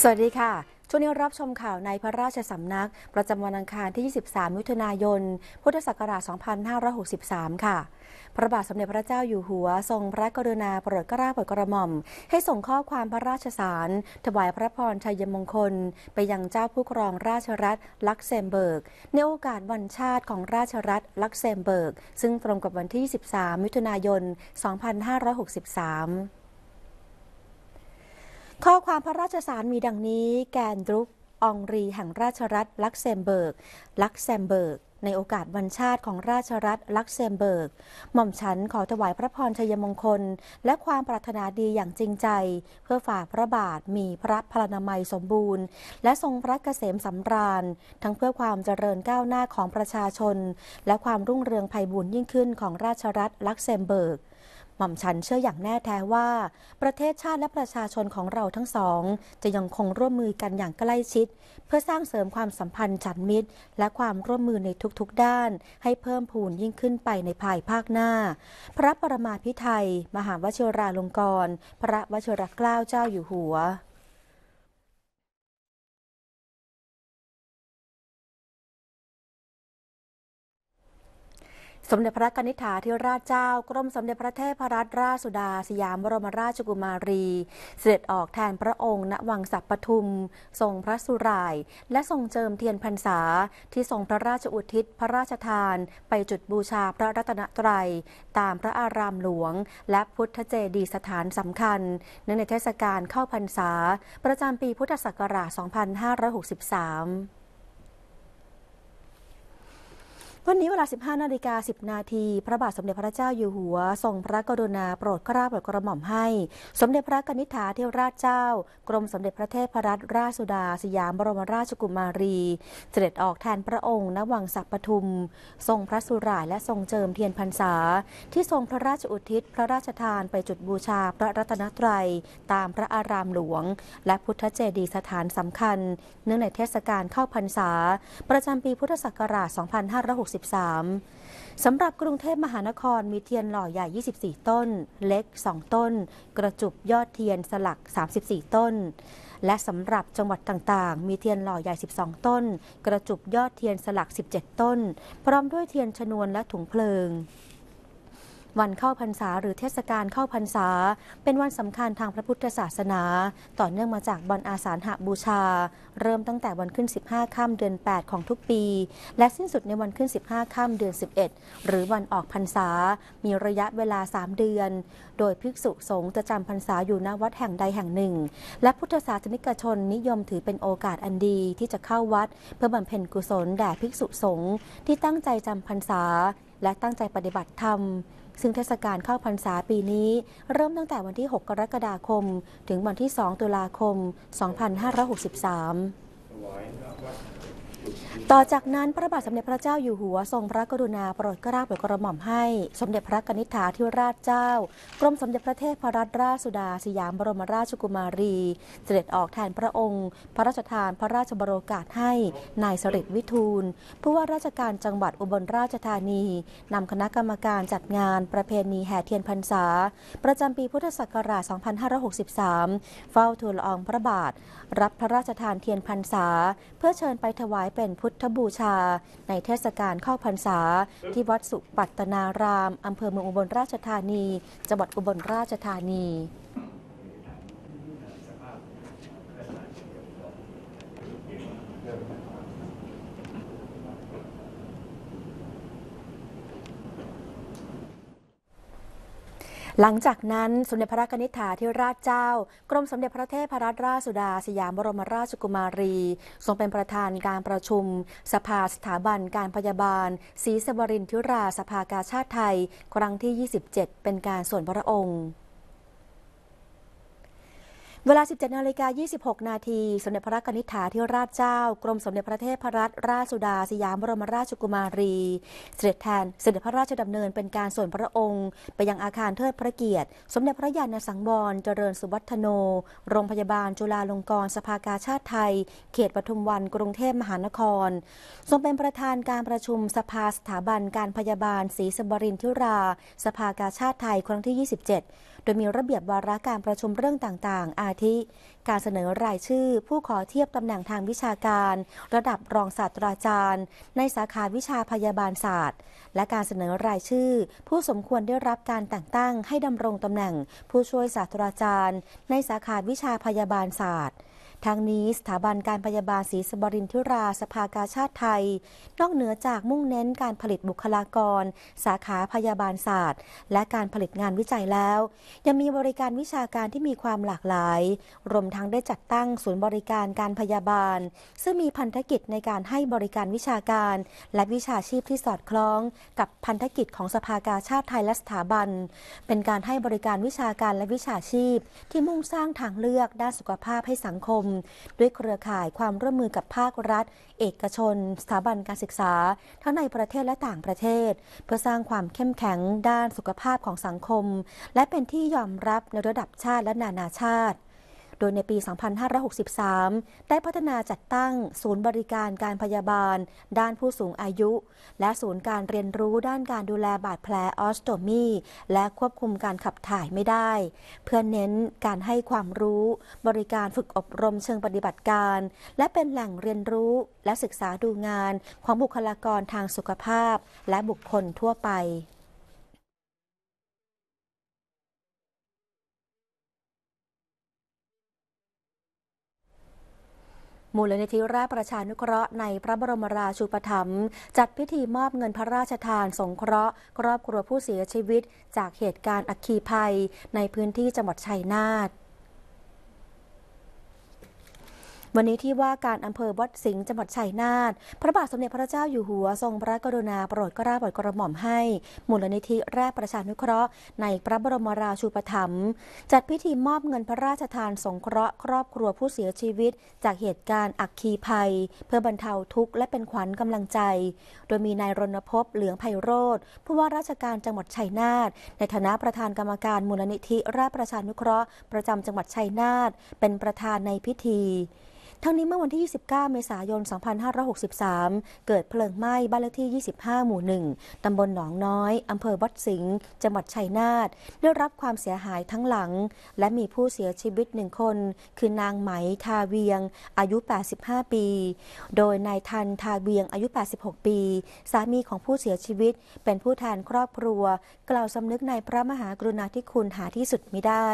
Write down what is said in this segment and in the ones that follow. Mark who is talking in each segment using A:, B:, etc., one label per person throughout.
A: สวัสดีค่ะ ช่วงนี้รับชมข่าวในพระราชสำนักประจำวันอังคารที่ 23 มิถุนายน พุทธศักราช 2563 ค่ะ พระบาทสมเด็จพระเจ้าอยู่หัวทรงพระกรุณาโปรดเกล้าโปรดกระหม่อม ให้ส่งข้อความพระราชสาร ถวายพระพรชัยมงคล ไปยังเจ้าผู้ครองราชรัฐ ลักเซมเบิร์กในโอกาสวันชาติของราชรัฐลักเซมเบิร์กซึ่งตรงกับวันที่ 23 มิถุนายน 2563ข้อความพระราชสารมีดังนี้แกนดรุกองรีแห่งราชรัฐ ลักเซมเบิร์กลักเซมเบิร์กในโอกาสวันชาติของราชรัฐลักเซมเบิร์กหม่อมฉันขอถวายพระพรชัยมงคล และความปรารถนาดีอย่างจริงใจ เพื่อฝ่าพระบาทมีพระพลานามัยสมบูรณ์ และทรงพระเกษมสำราญ ทั้งเพื่อความเจริญก้าวหน้าของประชาชน และความรุ่งเรืองไพบูรยิ่งขึ้นของราชรัฐลักเซมเบิร์กหม่อมฉันเชื่ออย่างแน่แท้ว่า ประเทศชาติและประชาชนของเราทั้งสอง จะยังคงร่วมมือกันอย่างใกล้ชิด เพื่อสร้างเสริมความสัมพันธ์ฉันมิตร และความร่วมมือในทุกๆด้าน ให้เพิ่มพูนยิ่งขึ้นไปในภายภาคหน้า พระประมาพิไทย มหาวชิราลงกรณพระวชิรเกล้าเจ้าอยู่หัวสมเด็จพระนิธิาธิราชเจ้ากรมสมเด็จพระเทพรัตนราชสุดาสยามบรมราชกุมารี เสด็จออกแทนพระองค์ณวังสัปปทุมทรงพระสุรายและทรงเจิมเทียนพรรษา ที่ทรงพระราชอุทิศพระราชทานไปจุดบูชาพระรัตนตรัยตามพระอารามหลวงและพุทธเจดีสถานสำคัญเนื่องในเทศกาลเข้าพรรษา ประจำปีพุทธศักราช 2563วันนี้ เวลา 15 นาฬิกา10 นาที พระบาทสมเด็จพระเจ้าอยู่หัวทรงพระกรุณาโปรดกร้าโปรดกระหม่อมให้ สมเด็จพระกนิษฐาเทวราชเจ้า กรมสมเด็จพระเทพรัตนราชสุดาสยามบรมราชกุมารี เสด็จออกแทนพระองค์ ณ วังสักปทุม ทรงพระสุร่ายและทรงเจิมเทียนพรรษา ที่ทรงพระราชอุทิศพระราชทานไปจุดบูชา พระรัตนตรัยตามพระอารามหลวงและพุทธเจดียสถานสำคัญ เนื่องในเทศกาลเข้าพรรษา ประจำปีพุทธศักราช 2560 6 3สำหรับกรุงเทพมหานครมีเทียนหล่อใหญ่ 24 ต้น เล็ก 2 ต้น กระจุบยอดเทียนสลัก 34 ต้น และสำหรับจังหวัดต่างๆ มีเทียนหล่อใหญ่ 12 ต้น กระจุบยอดเทียนสลัก 17 ต้น พร้อมด้วยเทียนชนวนและถุงเพลิงวันเข้าพรรษา หรือเทศกาลเข้าพรรษา เป็นวันสำคัญทางพระพุทธศาสนา ต่อเนื่องมาจากวันอาสาฬหาบูชา เริ่มตั้งแต่วันขึ้น 15ค่ำเดือน 8 ของทุกปี และสิ้นสุดในวันขึ้น 15ค่ำเดือน 11 หรือวันออกพรรษา มีระยะเวลา3 เดือน โดยภิกษุสงฆ์จะจำพรรษาอยู่ณวัดแห่งใดแห่งหนึ่ง และพุทธศาสนิกชนนิยมถือเป็นโอกาสอันดีที่จะเข้าวัดเพื่อบาเพ็ญกุศลแด่ภิกษุสงฆ์ที่ตั้งใจจำพรรษา และตั้งใจปฏิบัติธรรมซึ่งเทศกาลเข้าพรรษาปีนี้ เริ่มตั้งแต่วันที่ 6 กรกฎาคม ถึงวันที่ 2 ตุลาคม 2563ต่อจากนั้น พระบาทสมเด็จพระเจ้าอยู่หัวทรงพระกรุณาโปรดรกลาาโปรดกระหม่อมให้ สมเด็จพระกนิษฐาธิราชเจ้ากรมสมเด็จพระเทพรัตนราชสุดาสยามบรมราชกุมารี เสด็จออกแทนพระองค์ พระราชทานพระราชบรโอกาสให้นายสฤษดิ์วิทูลผู้ว่าราชการจังหวัดอุบลราชธานีนำคณะกรรมการจัดงานประเพณีแห่เทียนพรรษา ประจำปีพุทธศักราช 2563 เฝ้าทูลอองพระบาท รับพระราชทานเทียนพรรษา เพื่อเชิญไปถวายเป็นพุทธบูชาในเทศกาลเข้าพรรษา ที่วัดสุปัตนาราม อำเภอเมืองอุบลราชธานีจังหวัดอุบลราชธานีหลังจากนั้นสมเด็จพระนิธิาธิราชเจ้า กรมสมเด็จพระเทพรัตนราชสุดาสยามบรมราชกุมารี ทรงเป็นประธานการประชุมสภาสถาบันการพยาบาลศรีสวรินทิราสภากาชาติไทย ครั้งที่ 27 เป็นการส่วนพระองค์เวลา 17นาฬิกา26นาที สมเด็จพระนิษฐาธิราชเจ้ากรมสมเด็จพระเทพรัตนราชสุดาสยามบรมราชกุมารีเสด็จแทน เสด็จพระราชดำเนินเป็นการส่วนพระองค์ ไปยังอาคารเทิดพระเกียรติ สมเด็จพระญาณสังวรเจริญสุวัฒโนโรงพยาบาลจุฬาลงกรณ์สภากาชาติไทย เขตปทุมวันกรุงเทพมหานครทรงเป็นประธานการประชุมสภาสถาบันการพยาบาลศรีสบรินทิรา สภากาชาติไทย ครั้งที่ 27โดยมีระเบียบวาระการประชุมเรื่องต่างๆ อาทิ การเสนอรายชื่อ ผู้ขอเทียบตำแหน่งทางวิชาการระดับรองศาสตราจารย์ ในสาขาวิชาพยาบาลศาสตร์ และการเสนอรายชื่อ ผู้สมควรได้รับการแต่งตั้ง ให้ดำรงตำแหน่ง ผู้ช่วยศาสตราจารย์ ในสาขาวิชาพยาบาลศาสตร์ทางนี้สถาบันการพยาบาลศรีสบรินทิราสภากาชาติไทย นอกเหนือจากมุ่งเน้นการผลิตบุคลากร สาขาพยาบาลศาสตร์ และการผลิตงานวิจัยแล้ว ยังมีบริการวิชาการที่มีความหลากหลาย รวมทั้งได้จัดตั้งศูนย์บริการการพยาบาล ซึ่งมีพันธกิจในการให้บริการวิชาการ และวิชาชีพที่สอดคล้อง กับพันธกิจของสภากาชาติไทยและสถาบัน เป็นการให้บริการวิชาการและวิชาชีพ ที่มุ่งสร้างทางเลือกด้านสุขภาพให้สังคมด้วยเครือข่ายความร่วมมือกับภาครัฐ เอกชน สถาบันการศึกษาทั้งในประเทศและต่างประเทศ เพื่อสร้างความเข้มแข็งด้านสุขภาพของสังคม และเป็นที่ยอมรับในระดับชาติและนานาชาติดยในปี 2563 ได้พัฒนาจัดตั้งศูนย์บริการการพยาบาล ด้านผู้สูงอายุ และศูนย์การเรียนรู้ด้านการดูแลบาดแผลออสโตมีและควบคุมการขับถ่ายไม่ได้ เพื่อเน้นการให้ความรู้ บริการฝึกอบรมเชิงปฏิบัติการ และเป็นแหล่งเรียนรู้และศึกษาดูงาน ของบุคลากรทางสุขภาพ และบุคคลทั่วไปมูลนิธิราชประชานุเคราะห์ในพระบรมราชูปถัมภ์จัดพิธีมอบเงินพระราชทานสงเคราะห์ครอบครัวผู้เสียชีวิตจากเหตุการณ์อัคคีภัยในพื้นที่จังหวัดชัยนาทวันนี้ที่ว่าการอำเภอวัดสิงห์จังหวัดชัยนาทพระบาทสมเด็จพระเจ้าอยู่หัวทรงพระกรุณาโปรดกราบโปรดกระหม่อมให้ มูลนิธิแรกประชานุเคราะห์ในพระบรมราชูปถัมภ์จัดพิธีมอบเงินพระราชทานสงเคราะห์ ครอบครัวผู้เสียชีวิต จากเหตุการณ์อักคีภัยเพื่อบรรเทาทุกข์และเป็นขวัญกำลังใจ โดยมีนายรณพเหลืองไพโรธผู้ว่าราชการจังหวัดชัยนาทในฐานะประธานกรรมการมูลนิธิแรกประชานุเคราะห์ ประจำจังหวัดชัยนาทเป็นประธานในพิธีทั้งนี้เมื่อวันที่ 29 เมษายน 2563 เกิดเพลิงไหม้บ้านเลขที่ 25 หมู่ 1 ตำบลหนองน้อย อำเภอวัดสิงห์ จังหวัดชัยนาทได้รับความเสียหายทั้งหลัง และมีผู้เสียชีวิตหนึ่งคน คือนางไหม ทาเวียง อายุ 85 ปี โดยนายทันทาเวียง อายุ 86 ปี สามีของผู้เสียชีวิต เป็นผู้แทนครอบครัว กล่าวสำนึกในพระมหากรุณาธิคุณหาที่สุดไม่ได้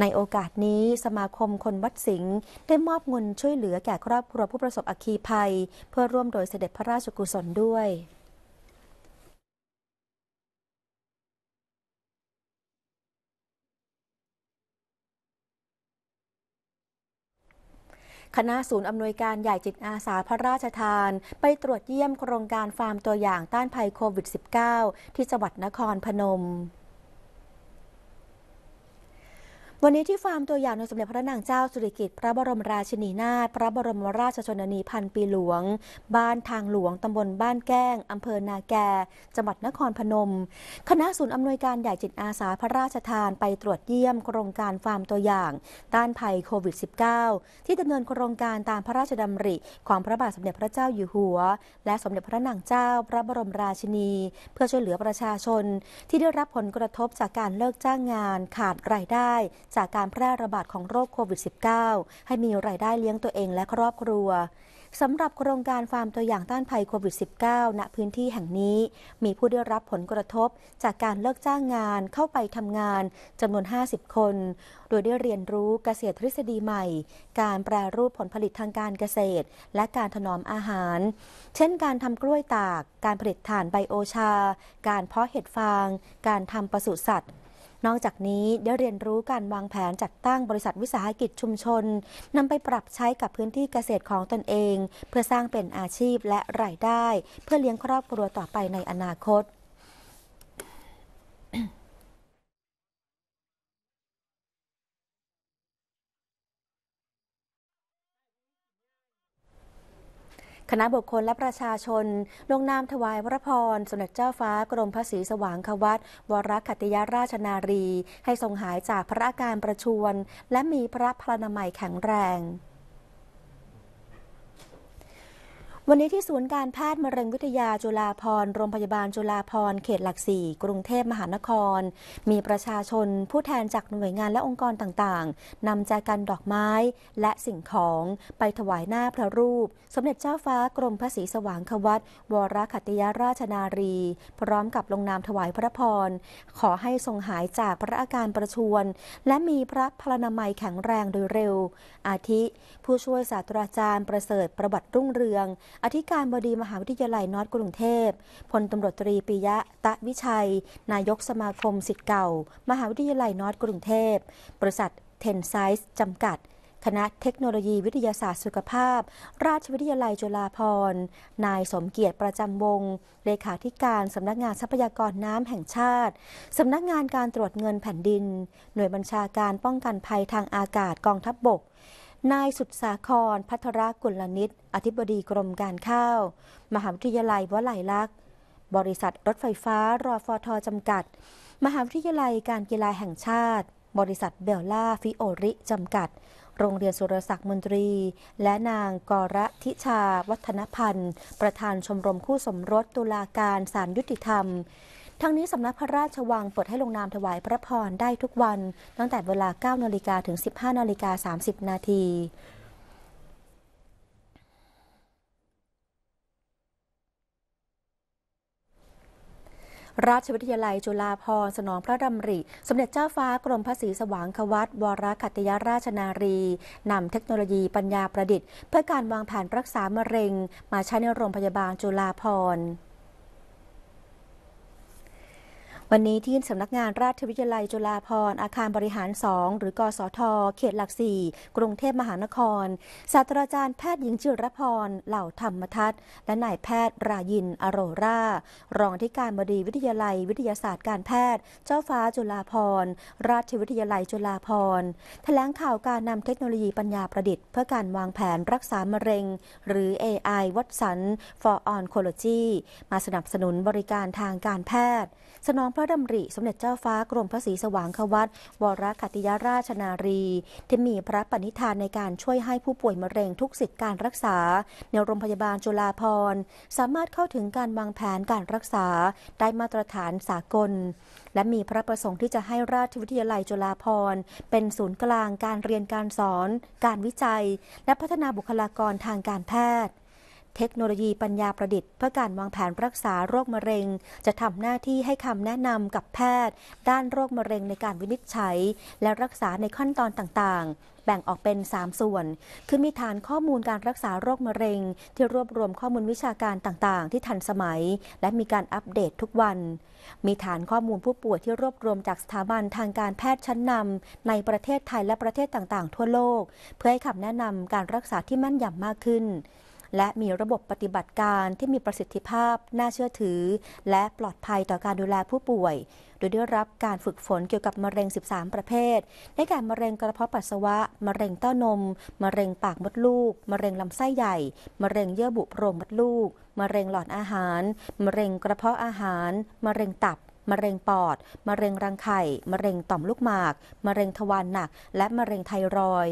A: ในโอกาสนี้สมาคมคนวัดสิงห์ได้มอบเงินช่วยวยเหลือแก่ครอบครัวผู้ประสบอัคคีภัยเพื่อร่วมโดยเสด็จพระราชกุศลด้วย คณะศูนย์อำนวยการใหญ่จิตอาสาพระราชทานไปตรวจเยี่ยมโครงการฟาร์มตัวอย่างต้านภัยโควิด -19 ที่จังหวัดนครพนมวันนี้ที่ฟาร์มตัวอย่างในสมเด็จพระนางเจ้าสุริกิติ์พระบรมราชินีนาถพระบรมราชชนนีพันปีหลวง บ้านทางหลวงตำบลบ้านแก้ง อำเภอนาแกจังหวัดนครพนม คณะศูนย์อำนวยการใหญ่จิตอาสาพระราชทานไปตรวจเยี่ยม โครงการฟาร์มตัวอย่างต้านภัยโควิด -19 ที่ดำเนินโครงการตามพระราชดำริของพระบาทสมเด็จพระเจ้าอยู่หัว และสมเด็จพระนางเจ้า พระบรมราชินี เพื่อช่วยเหลือประชาชน ที่ได้รับผลกระทบจากการเลิกจ้างงานขาดรายได้จากการแพร่ระบาดของโรคโควิด -19 ให้มีรายได้เลี้ยงตัวเองและครอบครัวสำหรับโครงการฟาร์มตัวอย่างต้านภัยโควิด -19 ณ พื้นที่แห่งนี้ มีผู้ได้รับผลกระทบ จากการเลิกจ้างงานเข้าไปทำงานจำนวน 50 คน โดยได้เรียนรู้เกษตรทฤษฎีใหม่ การแปรรูปผลผลิตทางการเกษตร และการถนอมอาหาร เช่น การทำกล้วยตาก การผลิตถ่านไบโอชา การเพาะเห็ดฟาง การทำปศุสัตว์นอกจากนี้ได้เรียนรู้การวางแผนจัดตั้งบริษัทวิสาหกิจชุมชน นำไปปรับใช้กับพื้นที่เกษตรของตนเอง เพื่อสร้างเป็นอาชีพและรายได้ เพื่อเลี้ยงครอบครัวต่อไปในอนาคตคณะบุคคลและประชาชนลงนามถวายพระพรสมเด็จเจ้าฟ้ากรมพระศรีสว่างควัตวรคัติยาราชนารี ให้ทรงหายจากพระอาการประชวน และมีพระพลานามัยแข็งแรงวันนี้ที่ศูนย์การแพทย์มะเร็งวิทยาจุฬาพรโรงพยาบาลจุฬาพรเขตหลักสี่กรุงเทพมหานคร มีประชาชนผู้แทนจากหน่วยงานและองค์กรต่างๆ นำแจกันดอกไม้และสิ่งของไปถวายหน้าพระรูป สมเด็จเจ้าฟ้ากรมพระศรีสว่างควัตวรคัตยราชนารี พร้อมกับลงนามถวายพระพรขอให้ทรงหายจากพระอาการประชวนและมีพระพลานามัยแข็งแรงโดยเร็ว อาทิผู้ช่วยศาสตราจารย์ประเสริฐประบัติรุ่งเรืองอธิการบดีมหาวิทยาลัยนอตกรุงเทพพลตำรวจตรีปิยะตะวิชัย นายกสมาคมสิทธิ์เก่า มหาวิทยาลัยนอตกรุงเทพบริษัทเทนไซส์จำกัด คณะเทคโนโลยีวิทยาศาสตร์สุขภาพ ราชวิทยาลัยจุฬาภรณ์นายสมเกียรติประจำวงเลขาธิการสำนักงานทรัพยากรน้ำแห่งชาติสำนักงานการตรวจเงินแผ่นดิน หน่วยบัญชาการป้องกันภัยทางอากาศกองทัพบบกนายสุดสาครพัทรกุลนิตอธิบดีกรมการข้าว มหาวิทยาลัยวลัยลักษณ์บริษัทรถไฟฟ้ารอฟอทอจำกัด มหาวิทยาลัยการกีฬาแห่งชาติ บริษัทเบลล่าฟิโอริจำกัด โรงเรียนสุรศักดิ์มนตรี และนางกระทิชาวัฒนพันธ์ ประธานชมรมคู่สมรสตุลาการสารยุติธรรมทั้งนี้สำนักพระราชวังเปิดให้ลงนามถวายพระพรได้ทุกวันตั้งแต่เวลา 9นาฬิกาถึง 15นาฬิกา30 นาที ราชวิทยาลัยจุฬาภรสนองพระดำริ สมเด็จเจ้าฟ้ากรมพระศรีสว่างควัตวรคัตยาราชนารีนำเทคโนโลยีปัญญาประดิษฐ์เพื่อการวางแผนรักษามะเร็ง มาใช้ในโรงพยาบาลจุฬาภรณ์วันนี้ที่สำนักงานราชวิทยาลัยจุฬาภรณ์อาคารบริหาร 2 หรือกสท เขตหลักสี่กรุงเทพมหานคร ศาสตราจารย์แพทย์หญิงจิรพร เหล่าธรรมทัต และนายแพทย์รายิน อโรรา รองที่การบดีวิทยาลัยวิทยาศาสตร์ การแพทย์ เจ้าฟ้าจุฬาภรณ์ราชวิทยาลัยจุฬาภรณ์แถลงข่าวการนำเทคโนโลยีปัญญาประดิษฐ์เพื่อการวางแผนรักษามะเร็ง หรือ AI Watson for Oncology มาสนับสนุนบริการทางการแพทย์ สนองระดำริสมเด็จเจ้าฟ้ากรมพระศรีสว่างควัตวรคติยาราชนารี ที่มีพระปณิธานในการช่วยให้ผู้ป่วยมะเร็งทุกสิทธิการรักษา ในโรงพยาบาลจุฬาภรสามารถเข้าถึงการวางแผนการรักษาได้มาตรฐานสากล และมีพระประสงค์ที่จะให้ราชวิทยาลัยจุฬาภรณ์เป็นศูนย์กลางการเรียนการสอน การวิจัย และพัฒนาบุคลากรทางการแพทย์เทคโนโลยีปัญญาประดิษฐ์เพื่อการวางแผนรักษาโรคมะเร็งจะทำหน้าที่ให้คำแนะนำกับแพทย์ ด้านโรคมะเร็งในการวินิจฉัย และรักษาในขั้นตอนต่างๆ แบ่งออกเป็น 3 ส่วน คือมีฐานข้อมูลการรักษาโรคมะเร็งที่รวบรวมข้อมูลวิชาการต่างๆ ที่ทันสมัย และมีการอัปเดตทุกวัน มีฐานข้อมูลผู้ป่วยที่รวบรวมจากสถาบันทางการแพทย์ชั้นนำในประเทศไทยและประเทศต่างๆ ทั่วโลก เพื่อให้คำแนะนำการรักษาที่แม่นยำมากขึ้นและมีระบบปฏิบัติการที่มีประสิทธิภาพน่าเชื่อถือ และปลอดภัยต่อการดูแลผู้ป่วย โดยได้รับการฝึกฝนเกี่ยวกับมะเร็ง 13 ประเภท ได้แก่ มะเร็งกระเพาะปัสสาวะ มะเร็งเต้านม มะเร็งปากมดลูก มะเร็งลำไส้ใหญ่ มะเร็งเยื่อบุโพรงมดลูก มะเร็งหลอดอาหาร มะเร็งกระเพาะอาหาร มะเร็งตับ มะเร็งปอด มะเร็งรังไข่ มะเร็งต่อมลูกหมาก มะเร็งทวารหนัก และมะเร็งไทรอย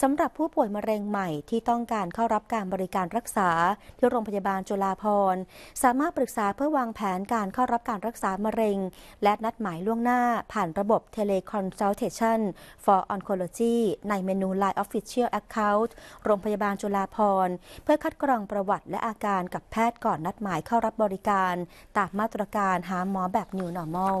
A: สำหรับผู้ป่วยมะเร็งใหม่ที่ต้องการเข้ารับการบริการรักษา ที่โรงพยาบาลจุฬาภรสามารถปรึกษาเพื่อวางแผนการเข้ารับการรักษามะเร็ง และนัดหมายล่วงหน้าผ่านระบบ Teleconsultation for Oncology ในเมนู Line Official Account โรงพยาบาลจุฬาภรเพื่อคัดกรองประวัติและอาการกับแพทย์ก่อนนัดหมายเข้ารับบริการ ตามมาตรการหาหมอแบบ New Normal